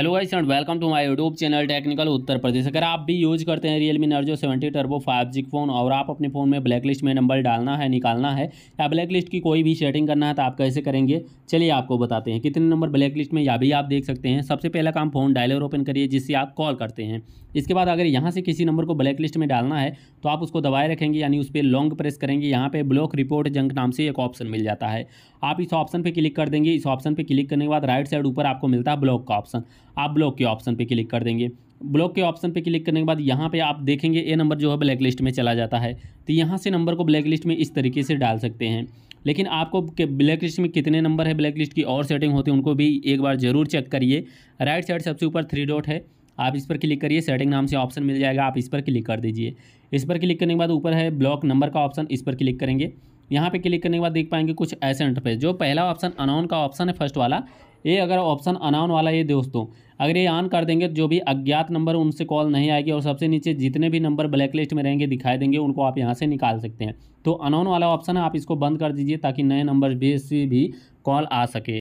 hello guys and welcome to my YouTube channel technical Uttar Pradesh अगर आप भी यूज करते हैं Realme Narzo seventy turbo G phone और आप अपने फ़ोन में ब्लैक लिस्ट में नंबर डालना है निकालना है या ब्लैक लिस्ट की कोई भी सेटिंग करना है तो आप कैसे करेंगे चलिए आपको बताते हैं कितने नंबर ब्लैक लिस्ट में या भी आप देख सकते हैं सबसे पहला काम फ़ोन डायलर ओपन करिए जिससे आप कॉल करते हैं इसके बाद अगर यहाँ से किसी नंबर को ब्लैक लिस्ट में डालना है तो आप उसको दबाए रखेंगे यानी उस पर लॉन्ग प्रेस करेंगे यहाँ पर ब्लॉक रिपोर्ट जंक नाम से एक ऑप्शन मिल जाता है आप इस ऑप्शन पर क्लिक कर देंगे इस ऑप्शन पर क्लिक करने के बाद राइट साइड ऊपर आपको मिलता है ब्लॉक का ऑप्शन आप ब्लॉक के ऑप्शन पर क्लिक कर देंगे ब्लॉक के ऑप्शन पे क्लिक करने के बाद यहाँ पे आप देखेंगे ए नंबर जो है ब्लैक लिस्ट में चला जाता है तो यहाँ से नंबर को ब्लैक लिस्ट में इस तरीके से डाल सकते हैं लेकिन आपको ब्लैक लिस्ट में कितने नंबर है ब्लैक लिस्ट की और सेटिंग होती है उनको भी एक बार ज़रूर चेक करिए राइट साइड सबसे ऊपर थ्री डॉट है आप इस पर क्लिक करिए सेटिंग नाम से ऑप्शन मिल जाएगा आप इस पर क्लिक कर दीजिए इस पर क्लिक करने के बाद ऊपर है ब्लॉक नंबर का ऑप्शन इस पर क्लिक करेंगे यहाँ पे क्लिक करने के बाद देख पाएंगे कुछ ऐसे इंटरफेस जो पहला ऑप्शन अनाउन का ऑप्शन है फर्स्ट वाला ये अगर ऑप्शन अनाउन वाला ये दोस्तों अगर ये ऑन कर देंगे तो जो भी अज्ञात नंबर उनसे कॉल नहीं आएगी और सबसे नीचे जितने भी नंबर ब्लैक लिस्ट में रहेंगे दिखाई देंगे उनको आप यहाँ से निकाल सकते हैं तो अनाउन वाला ऑप्शन है आप इसको बंद कर दीजिए ताकि नए नंबर से भी कॉल आ सके